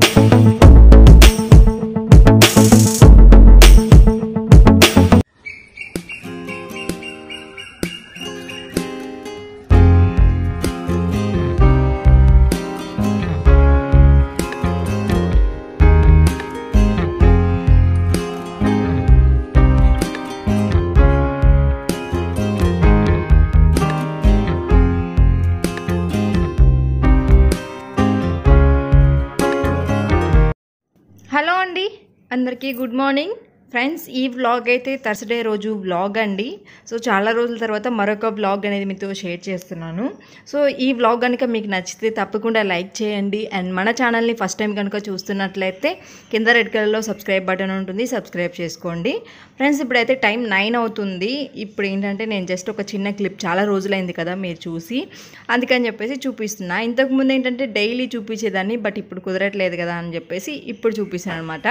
Thank you. Hello అండి అందరికీ good morning friends ఈ వ్లాగ్ అయితే థర్స్డే రోజు వ్లాగ్ అండి సో చాలా రోజుల తర్వాత మరొక వ్లాగ్ అనేది మీతో షేర్ చేస్తున్నాను సో ఈ వ్లాగ్ కనుక మీకు నచ్చితే తప్పకుండా లైక్ చేయండి అండ్ మన ఛానల్ని ఫస్ట్ టైం కనుక చూస్తున్నట్లయితే కింద రెడ్ కలర్లో సబ్స్క్రైబ్ బటన్ ఉంటుంది సబ్స్క్రైబ్ చేసుకోండి ఫ్రెండ్స్ ఇప్పుడైతే టైం నైన్ అవుతుంది ఇప్పుడు ఏంటంటే నేను జస్ట్ ఒక చిన్న క్లిప్ చాలా రోజులైంది కదా మీరు చూసి అందుకని చెప్పేసి చూపిస్తున్నా ఇంతకుముందు ఏంటంటే డైలీ చూపించేదాన్ని బట్ ఇప్పుడు కుదరట్లేదు కదా అని చెప్పేసి ఇప్పుడు చూపిస్తాను అనమాట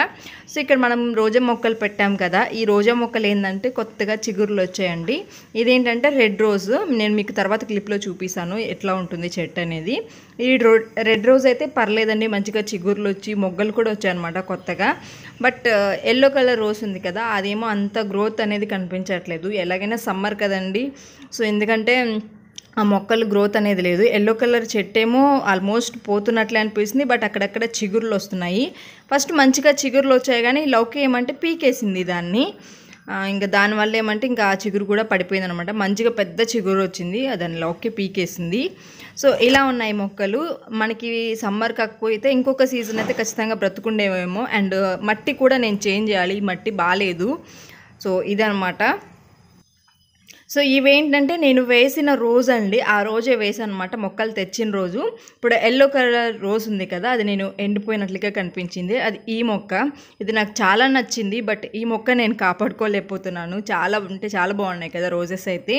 సో ఇక్కడ మనం రోజే మొక్కలు పెట్టాం కదా ఈ రోజా మొక్కలు ఏంటంటే కొత్తగా చిగురులు వచ్చాయండి ఇదేంటంటే రెడ్ రోజ్ నేను మీకు తర్వాత క్లిప్లో చూపిస్తాను ఎట్లా ఉంటుంది చెట్టు అనేది ఈ రో రెడ్ రోజ్ అయితే పర్లేదండి మంచిగా చిగుర్లు వచ్చి మొగ్గలు కూడా వచ్చాయన్నమాట కొత్తగా బట్ ఎల్లో కలర్ రోజ్ ఉంది కదా అదేమో అంత గ్రోత్ అనేది కనిపించట్లేదు ఎలాగైనా సమ్మర్ కదండి సో ఎందుకంటే ఆ మొక్కలు గ్రోత్ అనేది లేదు ఎల్లో కలర్ చెట్టేమో ఆల్మోస్ట్ పోతున్నట్లే అనిపిస్తుంది బట్ అక్కడక్కడ చిగుర్లు వస్తున్నాయి ఫస్ట్ మంచిగా చిగురులు వచ్చాయి కానీ లౌక ఏమంటే పీకేసింది దాన్ని ఇంకా దానివల్ల ఏమంటే ఇంకా ఆ చిగురు కూడా పడిపోయింది అనమాట మంచిగా పెద్ద చిగురు వచ్చింది దాని లౌకి పీకేసింది సో ఇలా ఉన్నాయి మొక్కలు మనకి సమ్మర్ కాకపోతే ఇంకొక సీజన్ అయితే ఖచ్చితంగా బ్రతుకుండేవేమో అండ్ మట్టి కూడా నేను చేంజ్ చేయాలి ఈ మట్టి బాగాలేదు సో ఇదనమాట సో ఇవేంటంటే నేను వేసిన రోజు అండి ఆ రోజే వేసాను అనమాట మొక్కలు తెచ్చిన రోజు ఇప్పుడు ఎల్లో కలర్ రోజ్ ఉంది కదా అది నేను ఎండిపోయినట్లుగా కనిపించింది అది ఈ మొక్క ఇది నాకు చాలా నచ్చింది బట్ ఈ మొక్క నేను కాపాడుకోలేకపోతున్నాను చాలా ఉంటే చాలా బాగున్నాయి కదా రోజెస్ అయితే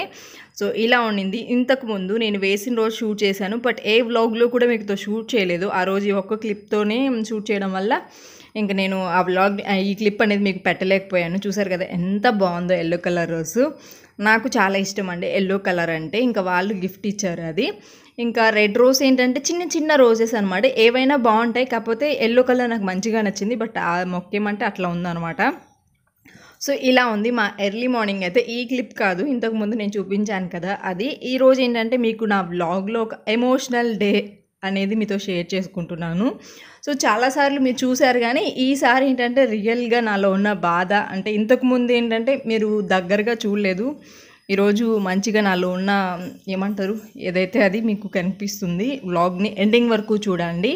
సో ఇలా ఉండింది ఇంతకు ముందు నేను వేసిన రోజు షూట్ చేశాను బట్ ఏ వ్లాగ్లో కూడా మీకుతో షూట్ చేయలేదు ఆ రోజు ఈ ఒక్క క్లిప్తోనే షూట్ చేయడం వల్ల ఇంకా నేను ఆ వ్లాగ్ ఈ క్లిప్ అనేది మీకు పెట్టలేకపోయాను చూసారు కదా ఎంత బాగుందో ఎల్లో కలర్ రోజు నాకు చాలా ఇష్టం అండి ఎల్లో కలర్ అంటే ఇంకా వాళ్ళు గిఫ్ట్ ఇచ్చారు అది ఇంకా రెడ్ రోజ్ ఏంటంటే చిన్న చిన్న రోజెస్ అనమాట ఏవైనా బాగుంటాయి కాకపోతే ఎల్లో కలర్ నాకు మంచిగా నచ్చింది బట్ ఆ మొక్క ఏమంటే అట్లా ఉందనమాట సో ఇలా ఉంది మా ఎర్లీ మార్నింగ్ అయితే ఈ క్లిప్ కాదు ఇంతకుముందు నేను చూపించాను కదా అది ఈరోజు ఏంటంటే మీకు నా బ్లాగ్లో ఒక ఎమోషనల్ డే అనేది మీతో షేర్ చేసుకుంటున్నాను సో చాలాసార్లు మీరు చూశారు కానీ ఈసారి ఏంటంటే రియల్గా నాలో ఉన్న బాధ అంటే ఇంతకుముందు ఏంటంటే మీరు దగ్గరగా చూడలేదు ఈరోజు మంచిగా నాలో ఉన్న ఏమంటారు ఏదైతే అది మీకు కనిపిస్తుంది వ్లాగ్ని ఎండింగ్ వరకు చూడండి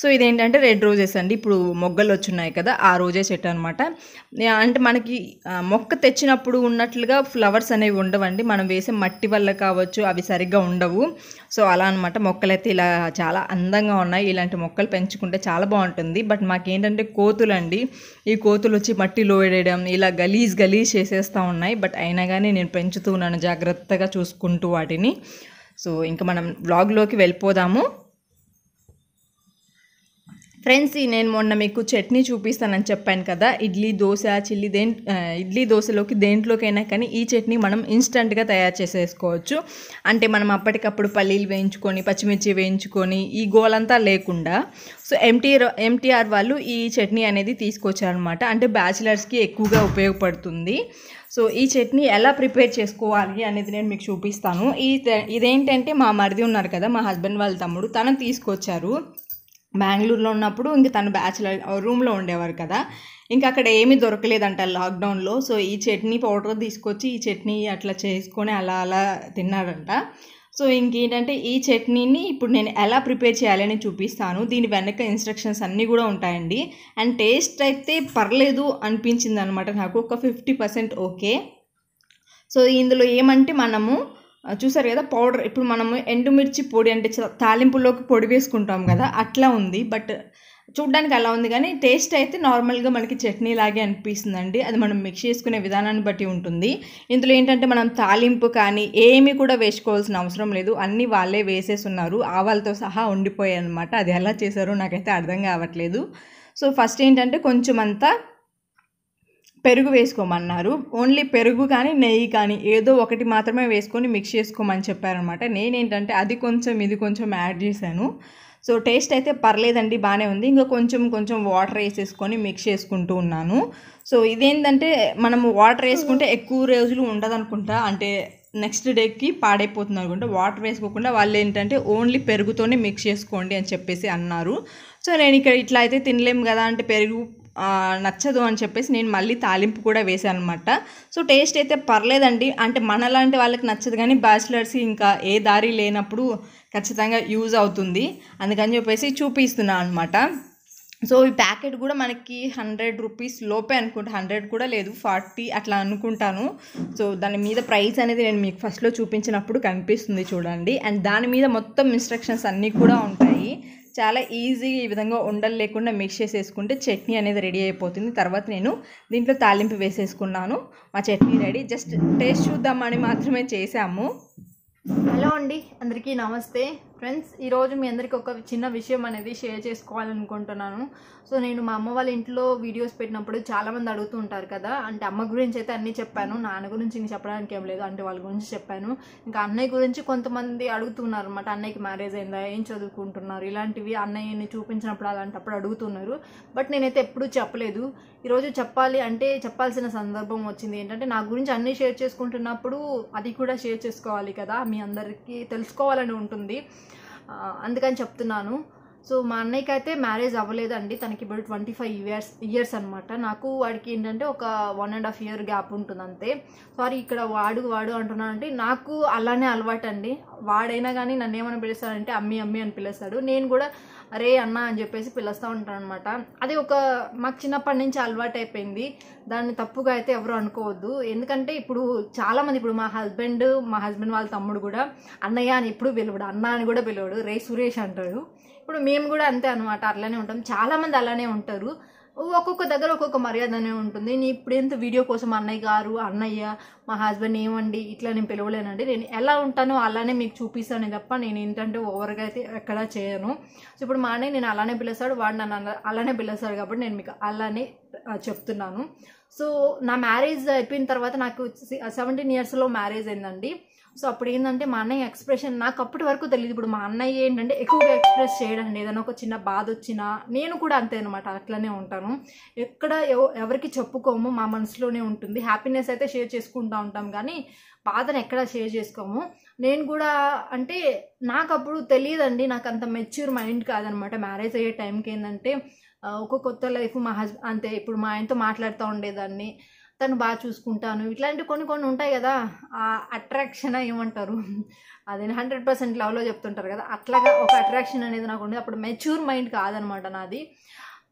సో ఇదేంటంటే రెడ్ రోజెస్ అండి ఇప్పుడు మొగ్గలు వచ్చున్నాయి కదా ఆ రోజే చెట్టు అనమాట అంటే మనకి మొక్క తెచ్చినప్పుడు ఉన్నట్లుగా ఫ్లవర్స్ అనేవి ఉండవండి మనం వేసే మట్టి వల్ల కావచ్చు అవి సరిగ్గా ఉండవు సో అలా అనమాట మొక్కలైతే ఇలా చాలా అందంగా ఉన్నాయి ఇలాంటి మొక్కలు పెంచుకుంటే చాలా బాగుంటుంది బట్ మాకేంటంటే కోతులు అండి ఈ కోతులు వచ్చి మట్టిలో వేయడం ఇలా గలీజ్ గలీజ్ చేసేస్తూ ఉన్నాయి బట్ అయినా కానీ నేను పెంచుతూ తీసుకున్నాను జాగ్రత్తగా చూసుకుంటూ వాటిని సో ఇంకా మనం వ్లాగ్లోకి వెళ్ళిపోదాము ఫ్రెండ్స్ నేను మొన్న మీకు చట్నీ చూపిస్తానని చెప్పాను కదా ఇడ్లీ దోశ చిల్లి దేం ఇడ్లీ దోశలోకి దేంట్లోకైనా కానీ ఈ చట్నీ మనం ఇన్స్టంట్గా తయారు చేసేసుకోవచ్చు అంటే మనం అప్పటికప్పుడు పల్లీలు వేయించుకొని పచ్చిమిర్చి వేయించుకొని ఈ గోలంతా లేకుండా సో ఎంటీఆర్ ఎంటీఆర్ వాళ్ళు ఈ చట్నీ అనేది తీసుకొచ్చారనమాట అంటే బ్యాచిలర్స్కి ఎక్కువగా ఉపయోగపడుతుంది సో ఈ చట్నీ ఎలా ప్రిపేర్ చేసుకోవాలి అనేది నేను మీకు చూపిస్తాను ఈ ఇదేంటంటే మా మరిది ఉన్నారు కదా మా హస్బెండ్ వాళ్ళ తమ్ముడు తను తీసుకొచ్చారు బెంగళూరులో ఉన్నప్పుడు ఇంక తను బ్యాచులర్ రూమ్లో ఉండేవారు కదా ఇంకా అక్కడ ఏమీ దొరకలేదంట లాక్డౌన్లో సో ఈ చట్నీ పౌడర్ తీసుకొచ్చి ఈ చట్నీ అట్లా చేసుకొని అలా అలా తిన్నాడంట సో ఇంకేంటంటే ఈ చట్నీని ఇప్పుడు నేను ఎలా ప్రిపేర్ చేయాలని చూపిస్తాను దీని వెనక ఇన్స్ట్రక్షన్స్ అన్నీ కూడా ఉంటాయండి అండ్ టేస్ట్ అయితే పర్లేదు అనిపించింది అనమాట నాకు ఒక ఫిఫ్టీ పర్సెంట్ ఓకే సో ఇందులో ఏమంటే మనము చూసారు కదా పౌడర్ ఇప్పుడు మనము ఎండుమిర్చి పొడి అంటే తాలింపులోకి పొడి వేసుకుంటాం కదా అట్లా ఉంది బట్ చూడ్డానికి అలా ఉంది కానీ టేస్ట్ అయితే నార్మల్గా మనకి చట్నీ లాగే అనిపిస్తుందండి అది మనం మిక్స్ చేసుకునే విధానాన్ని బట్టి ఉంటుంది ఇందులో ఏంటంటే మనం తాలింపు కానీ ఏమీ కూడా వేసుకోవాల్సిన అవసరం లేదు అన్నీ వాళ్ళే ఉన్నారు ఆవాలతో సహా ఉండిపోయాయి అనమాట అది ఎలా చేశారో నాకైతే అర్థం కావట్లేదు సో ఫస్ట్ ఏంటంటే కొంచెం అంతా పెరుగు వేసుకోమన్నారు ఓన్లీ పెరుగు కానీ నెయ్యి కానీ ఏదో ఒకటి మాత్రమే వేసుకొని మిక్స్ చేసుకోమని చెప్పారనమాట నేనేంటంటే అది కొంచెం ఇది కొంచెం యాడ్ చేశాను సో టేస్ట్ అయితే పర్లేదండి బాగానే ఉంది ఇంకా కొంచెం కొంచెం వాటర్ వేసేసుకొని మిక్స్ చేసుకుంటూ ఉన్నాను సో ఇదేంటంటే మనం వాటర్ వేసుకుంటే ఎక్కువ రోజులు ఉండదు అనుకుంటా అంటే నెక్స్ట్ డేకి పాడైపోతుంది అనుకుంటే వాటర్ వేసుకోకుండా వాళ్ళు ఏంటంటే ఓన్లీ పెరుగుతోనే మిక్స్ చేసుకోండి అని చెప్పేసి అన్నారు సో నేను ఇక్కడ ఇట్లా అయితే తినలేము కదా అంటే పెరుగు నచ్చదు అని చెప్పేసి నేను మళ్ళీ తాలింపు కూడా వేసాను అనమాట సో టేస్ట్ అయితే పర్లేదండి అంటే మనలాంటి వాళ్ళకి నచ్చదు కానీ బ్యాచిలర్స్ ఇంకా ఏ దారి లేనప్పుడు ఖచ్చితంగా యూజ్ అవుతుంది అందుకని చెప్పేసి చూపిస్తున్నాను అనమాట సో ఈ ప్యాకెట్ కూడా మనకి హండ్రెడ్ రూపీస్ లోపే అనుకుంటా హండ్రెడ్ కూడా లేదు ఫార్టీ అట్లా అనుకుంటాను సో దాని మీద ప్రైస్ అనేది నేను మీకు ఫస్ట్లో చూపించినప్పుడు కనిపిస్తుంది చూడండి అండ్ దాని మీద మొత్తం ఇన్స్ట్రక్షన్స్ అన్నీ కూడా ఉంటాయి చాలా ఈజీగా ఈ విధంగా ఉండలు లేకుండా మిక్స్ చేసేసుకుంటే చట్నీ అనేది రెడీ అయిపోతుంది తర్వాత నేను దీంట్లో తాలింపు వేసేసుకున్నాను మా చట్నీ రెడీ జస్ట్ టేస్ట్ చూద్దామని మాత్రమే చేసాము హలో అండి అందరికీ నమస్తే ఫ్రెండ్స్ ఈరోజు మీ అందరికీ ఒక చిన్న విషయం అనేది షేర్ చేసుకోవాలనుకుంటున్నాను సో నేను మా అమ్మ వాళ్ళ ఇంట్లో వీడియోస్ పెట్టినప్పుడు చాలామంది అడుగుతూ ఉంటారు కదా అంటే అమ్మ గురించి అయితే అన్నీ చెప్పాను నాన్న గురించి ఇంక చెప్పడానికి ఏం లేదు అంటే వాళ్ళ గురించి చెప్పాను ఇంకా అన్నయ్య గురించి కొంతమంది అడుగుతున్నారు అనమాట అన్నయ్యకి మ్యారేజ్ అయిందా ఏం చదువుకుంటున్నారు ఇలాంటివి అన్నయ్యని చూపించినప్పుడు అలాంటప్పుడు అడుగుతున్నారు బట్ నేనైతే ఎప్పుడూ చెప్పలేదు ఈరోజు చెప్పాలి అంటే చెప్పాల్సిన సందర్భం వచ్చింది ఏంటంటే నా గురించి అన్నీ షేర్ చేసుకుంటున్నప్పుడు అది కూడా షేర్ చేసుకోవాలి కదా మీ అందరికీ తెలుసుకోవాలని ఉంటుంది అందుకని చెప్తున్నాను సో మా అన్నయ్యకి అయితే మ్యారేజ్ అవ్వలేదండి తనకి ఇప్పుడు ట్వంటీ ఫైవ్ ఇయర్స్ ఇయర్స్ అనమాట నాకు వాడికి ఏంటంటే ఒక one and half year gap ఉంటుంది అంతే సారీ ఇక్కడ వాడు వాడు అంటున్నానంటే నాకు అలానే అలవాటు అండి వాడైనా కానీ నన్ను ఏమైనా పిలుస్తాడంటే అమ్మి అమ్మి అని పిలుస్తాడు నేను కూడా అరే అన్న అని చెప్పేసి పిలుస్తూ ఉంటాను అనమాట అది ఒక మాకు చిన్నప్పటి నుంచి అలవాటు అయిపోయింది దాన్ని తప్పుగా అయితే ఎవరు అనుకోవద్దు ఎందుకంటే ఇప్పుడు చాలామంది ఇప్పుడు మా హస్బెండ్ మా హస్బెండ్ వాళ్ళ తమ్ముడు కూడా అన్నయ్య అని ఇప్పుడు పిలువడు అన్న అని కూడా పిలవడు రే సురేష్ అంటాడు ఇప్పుడు మేము కూడా అంతే అనమాట అలానే ఉంటాం చాలామంది అలానే ఉంటారు ఒక్కొక్క దగ్గర ఒక్కొక్క మర్యాదనే ఉంటుంది నేను ఇప్పుడు ఎంత వీడియో కోసం అన్నయ్య గారు అన్నయ్య మా హస్బెండ్ ఏమండి ఇట్లా నేను పిలవలేనండి నేను ఎలా ఉంటానో అలానే మీకు చూపిస్తాను తప్ప నేను ఏంటంటే ఓవర్గా అయితే ఎక్కడా చేయను సో ఇప్పుడు మా అన్నయ్య నేను అలానే పిలుస్తాడు వాడు నన్ను అలానే పిలుస్తాడు కాబట్టి నేను మీకు అలానే చెప్తున్నాను సో నా మ్యారేజ్ అయిపోయిన తర్వాత నాకు సెవెంటీన్ ఇయర్స్లో మ్యారేజ్ అయిందండి సో అప్పుడు ఏంటంటే మా అన్నయ్య ఎక్స్ప్రెషన్ నాకు అప్పటి వరకు తెలియదు ఇప్పుడు మా అన్నయ్య ఏంటంటే ఎక్కువగా ఎక్స్ప్రెస్ చేయడండి ఏదైనా ఒక చిన్న బాధ వచ్చినా నేను కూడా అంతే అనమాట అట్లనే ఉంటాను ఎక్కడ ఎవరికి చెప్పుకోము మా మనసులోనే ఉంటుంది హ్యాపీనెస్ అయితే షేర్ చేసుకుంటూ ఉంటాం కానీ బాధను ఎక్కడా షేర్ చేసుకోము నేను కూడా అంటే నాకు అప్పుడు తెలియదండి నాకు అంత మెచ్యూర్ మైండ్ కాదనమాట మ్యారేజ్ అయ్యే టైంకి ఏంటంటే ఒక కొత్త లైఫ్ మా హస్బెండ్ అంతే ఇప్పుడు మా ఆయనతో మాట్లాడుతూ ఉండేదాన్ని తను బాగా చూసుకుంటాను ఇట్లాంటి కొన్ని కొన్ని ఉంటాయి కదా ఆ అట్రాక్షన్ ఏమంటారు అదే హండ్రెడ్ పర్సెంట్ లవ్లో చెప్తుంటారు కదా అట్లాగా ఒక అట్రాక్షన్ అనేది నాకు ఉండేది అప్పుడు మెచ్యూర్ మైండ్ కాదనమాట నాది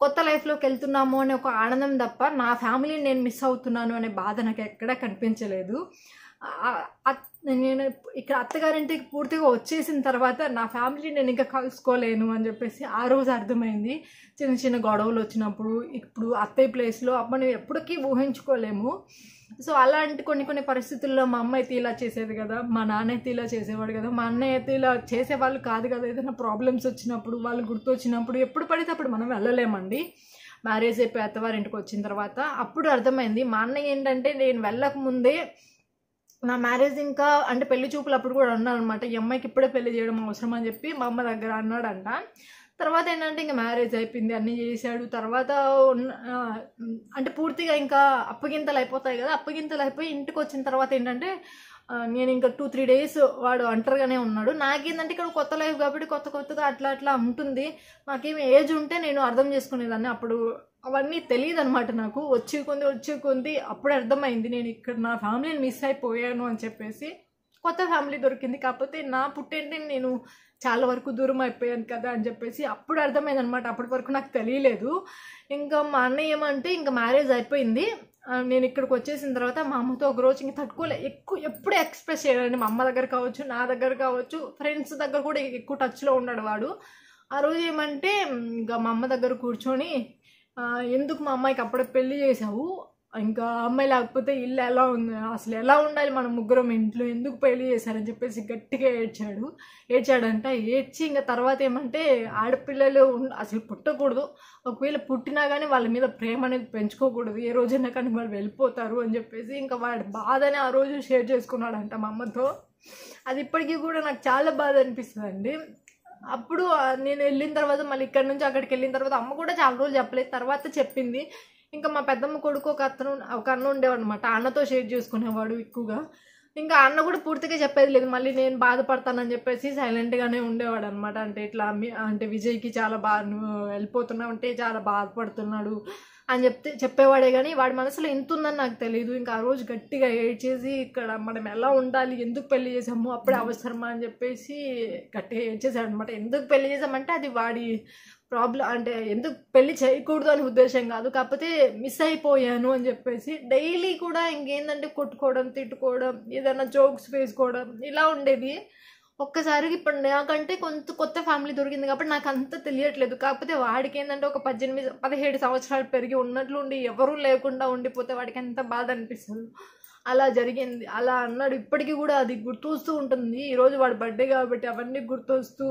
కొత్త లైఫ్లోకి వెళ్తున్నాము అనే ఒక ఆనందం తప్ప నా ఫ్యామిలీని నేను మిస్ అవుతున్నాను అనే బాధ నాకు ఎక్కడా కనిపించలేదు నేను ఇక్కడ అత్తగారింటికి పూర్తిగా వచ్చేసిన తర్వాత నా ఫ్యామిలీ నేను ఇంకా కలుసుకోలేను అని చెప్పేసి ఆ రోజు అర్థమైంది చిన్న చిన్న గొడవలు వచ్చినప్పుడు ఇప్పుడు అత్తయ్య ప్లేస్లో అమ్మని ఎప్పటికీ ఊహించుకోలేము సో అలాంటి కొన్ని కొన్ని పరిస్థితుల్లో మా అమ్మ అయితే ఇలా చేసేది కదా మా నాన్న అయితే ఇలా చేసేవాడు కదా మా అన్నయ్య అయితే ఇలా చేసేవాళ్ళు కాదు కదా ఏదైనా ప్రాబ్లమ్స్ వచ్చినప్పుడు వాళ్ళు గుర్తొచ్చినప్పుడు ఎప్పుడు పడితే అప్పుడు మనం వెళ్ళలేమండి మ్యారేజ్ అయిపోయి అత్తవారింటికి వచ్చిన తర్వాత అప్పుడు అర్థమైంది మా అన్నయ్య ఏంటంటే నేను వెళ్ళక ముందే నా మ్యారేజ్ ఇంకా అంటే పెళ్లి చూపులు అప్పుడు కూడా అన్నాను అనమాట ఈ అమ్మాయికి ఇప్పుడే పెళ్లి చేయడం అవసరం అని చెప్పి మా అమ్మ దగ్గర అన్నాడంట తర్వాత ఏంటంటే ఇంకా మ్యారేజ్ అయిపోయింది అన్నీ చేశాడు తర్వాత అంటే పూర్తిగా ఇంకా అప్పగింతలు అయిపోతాయి కదా అప్పగింతలు అయిపోయి ఇంటికి వచ్చిన తర్వాత ఏంటంటే నేను ఇంకా టూ త్రీ డేస్ వాడు ఒంటరిగానే ఉన్నాడు నాకేంటంటే ఇక్కడ కొత్త లైఫ్ కాబట్టి కొత్త కొత్తగా అట్లా అట్లా ఉంటుంది నాకేమి ఏజ్ ఉంటే నేను అర్థం చేసుకునేదాన్ని అప్పుడు అవన్నీ తెలియదు అనమాట నాకు వచ్చి కొంది వచ్చి కొంది అప్పుడు అర్థమైంది నేను ఇక్కడ నా ఫ్యామిలీని మిస్ అయిపోయాను అని చెప్పేసి కొత్త ఫ్యామిలీ దొరికింది కాకపోతే నా పుట్టేంటి నేను చాలా వరకు దూరం అయిపోయాను కదా అని చెప్పేసి అప్పుడు అర్థమైంది అనమాట అప్పటి వరకు నాకు తెలియలేదు ఇంకా మా అన్నయ్య ఏమంటే ఇంకా మ్యారేజ్ అయిపోయింది నేను ఇక్కడికి వచ్చేసిన తర్వాత మా అమ్మతో ఒక రోజు ఇంక తట్టుకోలే ఎక్కువ ఎప్పుడు ఎక్స్ప్రెస్ చేయడండి మా అమ్మ దగ్గర కావచ్చు నా దగ్గర కావచ్చు ఫ్రెండ్స్ దగ్గర కూడా ఎక్కువ టచ్లో ఉన్నాడు వాడు ఆ రోజు ఏమంటే ఇంకా మా అమ్మ దగ్గర కూర్చొని ఎందుకు మా అమ్మాయికి అప్పుడే పెళ్లి చేసావు ఇంకా అమ్మాయి లేకపోతే ఇల్లు ఎలా ఉంది అసలు ఎలా ఉండాలి మనం ముగ్గురం ఇంట్లో ఎందుకు పెళ్లి చేశారని చెప్పేసి గట్టిగా ఏడ్చాడు ఏడ్చాడంట ఏడ్చి ఇంకా తర్వాత ఏమంటే ఆడపిల్లలు అసలు పుట్టకూడదు ఒకవేళ పుట్టినా కానీ వాళ్ళ మీద ప్రేమ అనేది పెంచుకోకూడదు ఏ రోజైనా కానీ వాళ్ళు వెళ్ళిపోతారు అని చెప్పేసి ఇంకా వాడి బాధని ఆ రోజు షేర్ చేసుకున్నాడంట మా అమ్మతో అది ఇప్పటికీ కూడా నాకు చాలా బాధ అనిపిస్తుంది అండి అప్పుడు నేను వెళ్ళిన తర్వాత మళ్ళీ ఇక్కడ నుంచి అక్కడికి వెళ్ళిన తర్వాత అమ్మ కూడా చాలా రోజులు చెప్పలేదు తర్వాత చెప్పింది ఇంకా మా పెద్దమ్మ కొడుకు ఒక అతను ఒక అన్న ఉండేవాడు అనమాట అన్నతో షేర్ చేసుకునేవాడు ఎక్కువగా ఇంకా అన్న కూడా పూర్తిగా చెప్పేది లేదు మళ్ళీ నేను బాధపడతానని చెప్పేసి సైలెంట్గానే ఉండేవాడు అనమాట అంటే ఇట్లా అంటే విజయ్కి చాలా బాగా వెళ్ళిపోతున్నావు అంటే చాలా బాధపడుతున్నాడు అని చెప్తే చెప్పేవాడే కానీ వాడి మనసులో ఎంత ఉందని నాకు తెలియదు ఇంకా ఆ రోజు గట్టిగా ఏడ్చేసి ఇక్కడ మనం ఎలా ఉండాలి ఎందుకు పెళ్లి చేసాము అప్పుడే hmm. అవసరమా అని చెప్పేసి గట్టిగా ఏడ్చేసాడు అనమాట ఎందుకు పెళ్లి చేసామంటే అది వాడి ప్రాబ్లం అంటే ఎందుకు పెళ్లి చేయకూడదు అని ఉద్దేశం కాదు కాకపోతే మిస్ అయిపోయాను అని చెప్పేసి డైలీ కూడా ఇంకేందంటే కొట్టుకోవడం తిట్టుకోవడం ఏదైనా జోక్స్ వేసుకోవడం ఇలా ఉండేది ఒక్కసారి ఇప్పుడు నాకంటే కొంత కొత్త ఫ్యామిలీ దొరికింది కాబట్టి నాకు అంత తెలియట్లేదు కాకపోతే వాడికి ఏంటంటే ఒక పద్దెనిమిది పదిహేడు సంవత్సరాలు పెరిగి ఉన్నట్లు ఉండి ఎవరూ లేకుండా ఉండిపోతే వాడికి ఎంత బాధ అనిపిస్తుంది అలా జరిగింది అలా అన్నాడు ఇప్పటికీ కూడా అది గుర్తొస్తూ ఉంటుంది ఈరోజు వాడి బర్త్డే కాబట్టి అవన్నీ గుర్తొస్తూ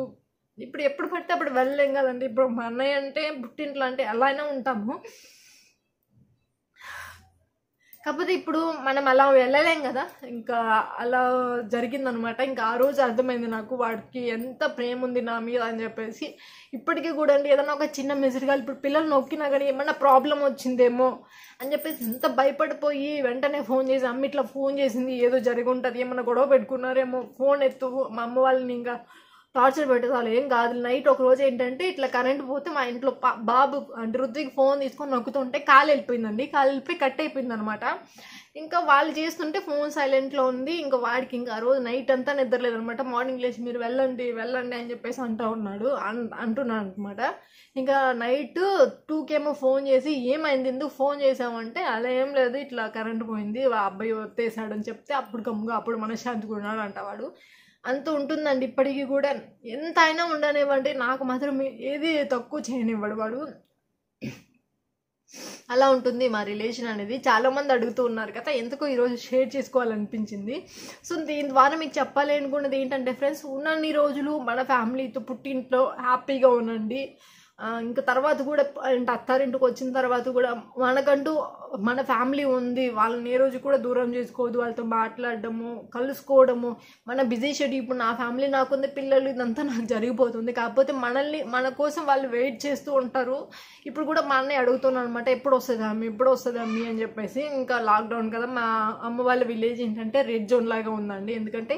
ఇప్పుడు ఎప్పుడు పడితే అప్పుడు వెళ్ళలేం కదండి ఇప్పుడు మా అన్నయ్య అంటే పుట్టింట్లో అంటే ఎలా అయినా ఉంటాము కాకపోతే ఇప్పుడు మనం అలా వెళ్ళలేం కదా ఇంకా అలా జరిగిందనమాట ఇంకా ఆ రోజు అర్థమైంది నాకు వాడికి ఎంత ప్రేమ ఉంది నా మీద అని చెప్పేసి ఇప్పటికీ కూడా అండి ఏదైనా ఒక చిన్న కాదు ఇప్పుడు పిల్లలు నొక్కినా కానీ ఏమన్నా ప్రాబ్లం వచ్చిందేమో అని చెప్పేసి ఎంత భయపడిపోయి వెంటనే ఫోన్ చేసి అమ్మ ఇట్లా ఫోన్ చేసింది ఏదో జరిగి ఉంటుంది ఏమన్నా గొడవ పెట్టుకున్నారేమో ఫోన్ ఎత్తు మా అమ్మ వాళ్ళని ఇంకా టార్చర్ పెట్టేది ఏం కాదు నైట్ ఒక రోజు ఏంటంటే ఇట్లా కరెంట్ పోతే మా ఇంట్లో బాబు అంటే రుద్రికి ఫోన్ తీసుకొని నొక్కుతుంటే కాలు వెళ్ళిపోయిందండి కాలు వెళ్ళిపోయి కట్ అయిపోయింది అనమాట ఇంకా వాళ్ళు చేస్తుంటే ఫోన్ సైలెంట్లో ఉంది ఇంకా వాడికి ఇంకా ఆ రోజు నైట్ అంతా నిద్రలేదు అనమాట మార్నింగ్ లేచి మీరు వెళ్ళండి వెళ్ళండి అని చెప్పేసి అంటూ ఉన్నాడు అంటున్నాడు అనమాట ఇంకా నైట్ టూకేమో ఫోన్ చేసి ఏమైంది ఎందుకు ఫోన్ చేసామంటే అలా ఏం లేదు ఇట్లా కరెంట్ పోయింది అబ్బాయి వచ్చేసాడు అని చెప్తే అప్పుడు కమ్ముగా అప్పుడు మనశ్శాంతి కూడా అంట వాడు అంత ఉంటుందండి ఇప్పటికీ కూడా ఎంత అయినా ఉండనివ్వండి నాకు మాత్రం ఏది తక్కువ చేయనివ్వడు వాడు అలా ఉంటుంది మా రిలేషన్ అనేది చాలామంది అడుగుతూ ఉన్నారు కదా ఎందుకో ఈరోజు షేర్ చేసుకోవాలనిపించింది సో దీని ద్వారా మీకు చెప్పాలి అనుకున్నది ఏంటంటే ఫ్రెండ్స్ ఉన్నన్ని రోజులు మన ఫ్యామిలీతో పుట్టింట్లో హ్యాపీగా ఉండండి ఇంకా తర్వాత కూడా అంటే అత్తారింటికి వచ్చిన తర్వాత కూడా మనకంటూ మన ఫ్యామిలీ ఉంది వాళ్ళని ఏ రోజు కూడా దూరం చేసుకోవద్దు వాళ్ళతో మాట్లాడడము కలుసుకోవడము మన బిజీ షెడ్యూల్ ఇప్పుడు నా ఫ్యామిలీ నాకుంది పిల్లలు ఇదంతా నాకు జరిగిపోతుంది కాకపోతే మనల్ని మన కోసం వాళ్ళు వెయిట్ చేస్తూ ఉంటారు ఇప్పుడు కూడా మా అన్నయ్య అడుగుతున్నాను అనమాట ఎప్పుడు వస్తుంది అమ్మి ఎప్పుడు వస్తుంది అమ్మి అని చెప్పేసి ఇంకా లాక్డౌన్ కదా మా అమ్మ వాళ్ళ విలేజ్ ఏంటంటే రెడ్ జోన్ లాగా ఉందండి ఎందుకంటే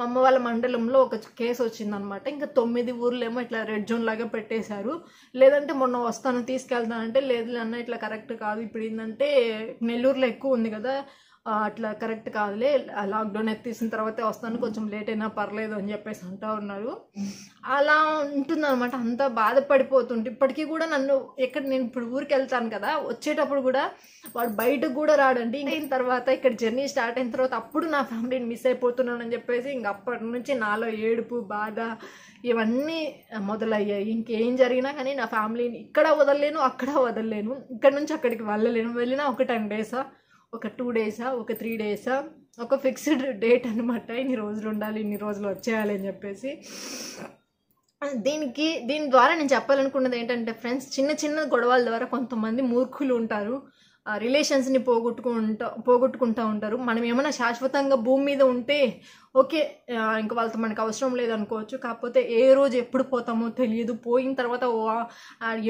మా అమ్మ వాళ్ళ మండలంలో ఒక కేసు వచ్చిందనమాట ఇంకా తొమ్మిది ఊర్లేమో ఇట్లా రెడ్ జోన్ లాగా పెట్టేశారు లేదంటే మొన్న వస్తాను తీసుకెళ్తానంటే లేదు అన్న ఇట్లా కరెక్ట్ కాదు ఇప్పుడు ఏంటంటే నెల్లూరులో ఎక్కువ ఉంది కదా అట్లా కరెక్ట్ కాదులే లాక్డౌన్ ఎత్తేసిన తర్వాతే వస్తాను కొంచెం లేట్ అయినా పర్లేదు అని చెప్పేసి అంటూ ఉన్నారు అలా అనమాట అంత బాధపడిపోతుంటే ఇప్పటికీ కూడా నన్ను ఎక్కడ నేను ఇప్పుడు ఊరికి వెళ్తాను కదా వచ్చేటప్పుడు కూడా వాడు బయటకు కూడా రాడండి అయిన తర్వాత ఇక్కడ జర్నీ స్టార్ట్ అయిన తర్వాత అప్పుడు నా ఫ్యామిలీని మిస్ అయిపోతున్నాను అని చెప్పేసి ఇంక అప్పటి నుంచి నాలో ఏడుపు బాధ ఇవన్నీ మొదలయ్యాయి ఇంకేం జరిగినా కానీ నా ఫ్యామిలీని ఇక్కడ వదలలేను అక్కడ వదలలేను ఇక్కడ నుంచి అక్కడికి వెళ్ళలేను వెళ్ళినా ఒక టెన్ డేసా ఒక టూ డేసా ఒక త్రీ డేసా ఒక ఫిక్స్డ్ డేట్ అనమాట ఇన్ని రోజులు ఉండాలి ఇన్ని రోజులు వచ్చేయాలి అని చెప్పేసి దీనికి దీని ద్వారా నేను చెప్పాలనుకున్నది ఏంటంటే ఫ్రెండ్స్ చిన్న చిన్న గొడవల ద్వారా కొంతమంది మూర్ఖులు ఉంటారు రిలేషన్స్ని పోగొట్టుకుంటా పోగొట్టుకుంటూ ఉంటారు మనం ఏమైనా శాశ్వతంగా భూమి మీద ఉంటే ఓకే ఇంకా వాళ్ళతో మనకు అవసరం లేదనుకోవచ్చు కాకపోతే ఏ రోజు ఎప్పుడు పోతామో తెలియదు పోయిన తర్వాత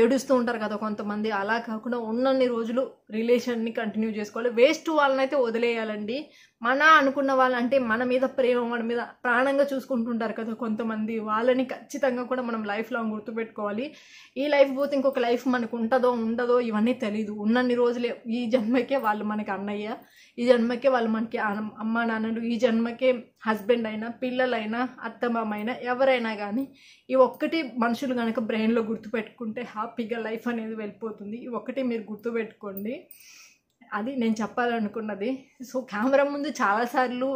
ఏడుస్తూ ఉంటారు కదా కొంతమంది అలా కాకుండా ఉన్నన్ని రోజులు రిలేషన్ని కంటిన్యూ చేసుకోవాలి వేస్ట్ వాళ్ళనైతే వదిలేయాలండి మన అనుకున్న వాళ్ళంటే మన మీద ప్రేమ మన మీద ప్రాణంగా చూసుకుంటుంటారు కదా కొంతమంది వాళ్ళని ఖచ్చితంగా కూడా మనం లైఫ్ లాంగ్ గుర్తుపెట్టుకోవాలి ఈ లైఫ్ పోతే ఇంకొక లైఫ్ మనకు ఉంటుందో ఉండదో ఇవన్నీ తెలియదు ఉన్నన్ని రోజులే ఈ జన్మకే వాళ్ళు మనకి అన్నయ్య ఈ జన్మకే వాళ్ళు మనకి అమ్మ నాన్నలు ఈ జన్మకే హస్బెండ్ అయినా పిల్లలైనా అయినా ఎవరైనా కానీ ఈ ఒక్కటి మనుషులు కనుక బ్రెయిన్లో గుర్తుపెట్టుకుంటే హ్యాపీగా లైఫ్ అనేది వెళ్ళిపోతుంది ఈ ఒక్కటి మీరు గుర్తుపెట్టుకోండి అది నేను చెప్పాలనుకున్నది సో కెమెరా ముందు చాలాసార్లు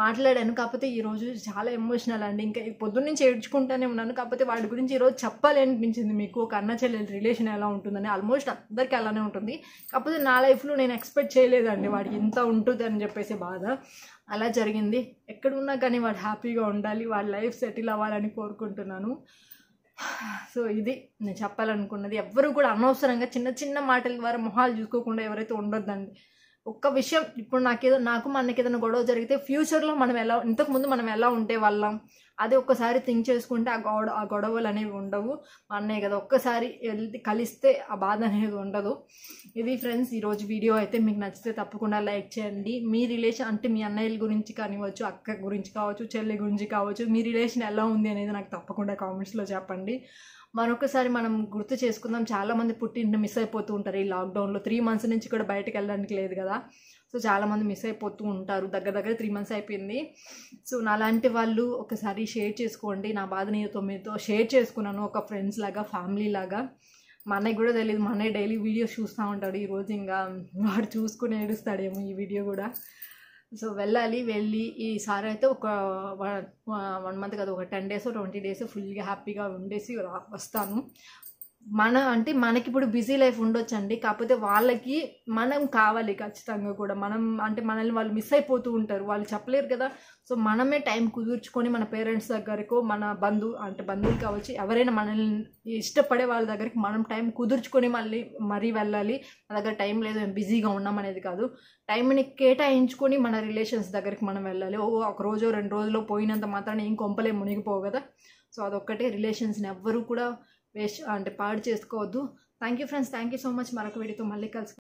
మాట్లాడాను కాకపోతే ఈరోజు చాలా ఎమోషనల్ అండి ఇంకా పొద్దున్న నుంచి ఏడ్చుకుంటూనే ఉన్నాను కాకపోతే వాడి గురించి ఈరోజు చెప్పాలి అనిపించింది మీకు ఒక అన్న చెల్లెల రిలేషన్ ఎలా ఉంటుందని ఆల్మోస్ట్ అందరికీ అలానే ఉంటుంది కాకపోతే నా లైఫ్లో నేను ఎక్స్పెక్ట్ చేయలేదండి వాడికి ఇంత ఉంటుంది అని చెప్పేసి బాధ అలా జరిగింది ఎక్కడున్నా కానీ వాడు హ్యాపీగా ఉండాలి వాడి లైఫ్ సెటిల్ అవ్వాలని కోరుకుంటున్నాను సో ఇది నేను చెప్పాలనుకున్నది ఎవ్వరూ కూడా అనవసరంగా చిన్న చిన్న మాటల ద్వారా మొహాలు చూసుకోకుండా ఎవరైతే ఉండొద్దండి ఒక్క విషయం ఇప్పుడు నాకేదో నాకు మనకి ఏదైనా గొడవ జరిగితే ఫ్యూచర్లో మనం ఎలా ఇంతకుముందు మనం ఎలా ఉండే వాళ్ళం అది ఒక్కసారి థింక్ చేసుకుంటే ఆ గొడవ ఆ గొడవలు అనేవి ఉండవు మా అన్నయ్య కదా ఒక్కసారి కలిస్తే ఆ బాధ అనేది ఉండదు ఇవి ఫ్రెండ్స్ ఈరోజు వీడియో అయితే మీకు నచ్చితే తప్పకుండా లైక్ చేయండి మీ రిలేషన్ అంటే మీ అన్నయ్యల గురించి కానివ్వచ్చు అక్క గురించి కావచ్చు చెల్లి గురించి కావచ్చు మీ రిలేషన్ ఎలా ఉంది అనేది నాకు తప్పకుండా కామెంట్స్లో చెప్పండి మరొకసారి మనం గుర్తు చేసుకుందాం చాలామంది పుట్టింటి మిస్ అయిపోతూ ఉంటారు ఈ లాక్డౌన్లో త్రీ మంత్స్ నుంచి కూడా బయటకు వెళ్ళడానికి లేదు కదా సో చాలామంది మిస్ అయిపోతూ ఉంటారు దగ్గర దగ్గర త్రీ మంత్స్ అయిపోయింది సో నాలాంటి వాళ్ళు ఒకసారి షేర్ చేసుకోండి నా బాధ నేను మీతో షేర్ చేసుకున్నాను ఒక ఫ్రెండ్స్ లాగా ఫ్యామిలీ లాగా మా అన్నయ్య కూడా తెలియదు మా అన్నయ్య డైలీ వీడియోస్ చూస్తూ ఉంటాడు ఈరోజు ఇంకా వాడు చూసుకుని ఏడుస్తాడేమో ఈ వీడియో కూడా సో వెళ్ళాలి వెళ్ళి ఈసారి అయితే ఒక వన్ మంత్ కదా ఒక టెన్ డేస్ ట్వంటీ డేస్ ఫుల్గా హ్యాపీగా ఉండేసి వస్తాను మన అంటే మనకి ఇప్పుడు బిజీ లైఫ్ ఉండొచ్చు అండి కాకపోతే వాళ్ళకి మనం కావాలి ఖచ్చితంగా కూడా మనం అంటే మనల్ని వాళ్ళు మిస్ అయిపోతూ ఉంటారు వాళ్ళు చెప్పలేరు కదా సో మనమే టైం కుదుర్చుకొని మన పేరెంట్స్ దగ్గరకు మన బంధు అంటే బంధువులు కావచ్చు ఎవరైనా మనల్ని ఇష్టపడే వాళ్ళ దగ్గరికి మనం టైం కుదుర్చుకొని మళ్ళీ మరీ వెళ్ళాలి మన దగ్గర టైం లేదు మేము బిజీగా ఉన్నాం అనేది కాదు టైంని కేటాయించుకొని మన రిలేషన్స్ దగ్గరికి మనం వెళ్ళాలి ఓ ఒక రోజు రెండు రోజుల్లో పోయినంత మాత్రాన్ని ఏం కొంపలే మునిగిపోవు కదా సో అదొక్కటే రిలేషన్స్ని ఎవ్వరూ కూడా వేస్ట్ అంటే పాడు చేసుకోవద్దు thank you friends thank you so much మరొక వీడియోతో మళ్ళీ కలిసి